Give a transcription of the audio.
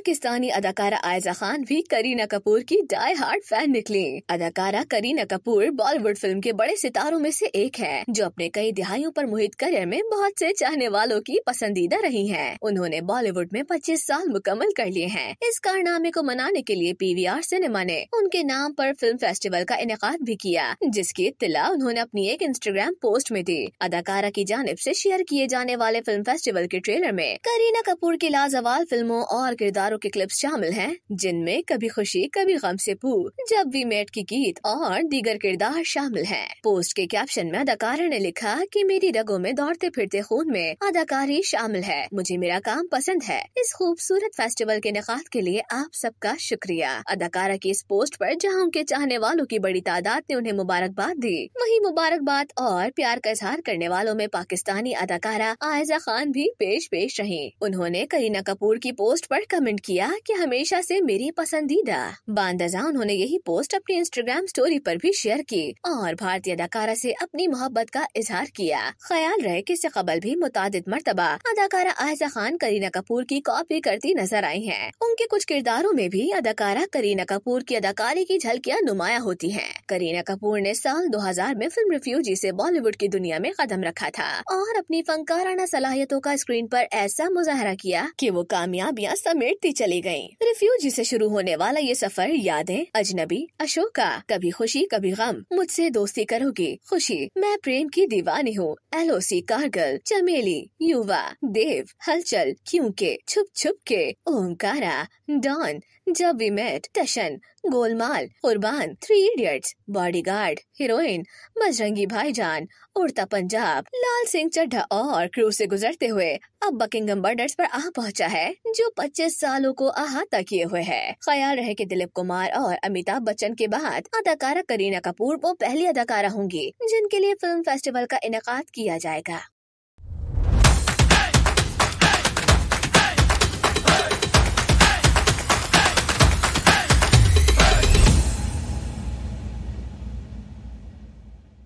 पाकिस्तानी अदाकारा आयजा खान भी करीना कपूर की डाई हार्ट फैन निकली अदाकारा करीना कपूर बॉलीवुड फिल्म के बड़े सितारों में से एक है जो अपने कई दिहाइयों पर मुहित करियर में बहुत से चाहने वालों की पसंदीदा रही है उन्होंने बॉलीवुड में 25 साल मुकम्मल कर लिए हैं इस कारनामे को मनाने के लिए आर सिनेमा ने उनके नाम आरोप फिल्म फेस्टिवल का इनका भी किया जिसकी इतला उन्होंने अपनी एक इंस्टाग्राम पोस्ट में दी अदाकारा की जानब ऐसी शेयर किए जाने वाले फिल्म फेस्टिवल के ट्रेलर में करीना कपूर की लाजवाल फिल्मों और किरदार सितारों के क्लिप्स शामिल हैं जिनमें कभी खुशी कभी गम से पू जब वी मेट की गीत और दीगर किरदार शामिल हैं पोस्ट के कैप्शन में अदाकारा ने लिखा कि मेरी रगों में दौड़ते फिरते खून में अदाकारी शामिल है मुझे मेरा काम पसंद है इस खूबसूरत फेस्टिवल के निकात के लिए आप सबका शुक्रिया अदाकारा की इस पोस्ट आरोप जहाँ उनके चाहने वालों की बड़ी तादाद ने उन्हें मुबारकबाद दी वही मुबारकबाद और प्यार का इजहार करने वालों में पाकिस्तानी अदाकारा आयजा खान भी पेश पेश रही उन्होंने करीना कपूर की पोस्ट पर कमेंट कमेंट किया कि हमेशा से मेरी पसंदीदा बांदाजा उन्होंने यही पोस्ट अपनी इंस्टाग्राम स्टोरी पर भी शेयर की और भारतीय अदाकारा से अपनी मोहब्बत का इजहार किया ख्याल रहे कि इससे कबल भी मुताद मरतबा अदाकारा आयजा खान करीना कपूर की कॉपी करती नजर आई है उनके कुछ किरदारों में भी अदाकारा करीना कपूर की अदाकारी की झलकियाँ नुमाया होती है करीना कपूर ने साल दो में फिल्म रिफ्यूजी ऐसी बॉलीवुड की दुनिया में कदम रखा था और अपनी फंकाराना सलाहियतों का स्क्रीन आरोप ऐसा मुजाहरा किया कि वो कामयाबियाँ समेटती भी चली गयी रिफ्यूजी से शुरू होने वाला ये सफर यादें अजनबी अशोका कभी खुशी कभी गम मुझसे दोस्ती करोगी खुशी मैं प्रेम की दीवानी हूँ सी कारगल चमेली युवा देव हलचल क्यों के Chup Chup Ke Omkara Don Jab We Met Tashan Golmaal Kurbaan Three Idiots Bodyguard Heroine Bajrangi Bhaijaan Udta Punjab लाल सिंह चड्ढा और क्रूज से गुजरते हुए अब बकिंगम बर्डर्स पर आ पहुंचा है जो 25 सालों को अहाता किए हुए है ख्याल रहे कि दिलीप कुमार और अमिताभ बच्चन के बाद अदाकारा करीना कपूर वो पहली अदाकारा होंगी जिनके लिए फिल्म फेस्टिवल का इनका किया जाएगा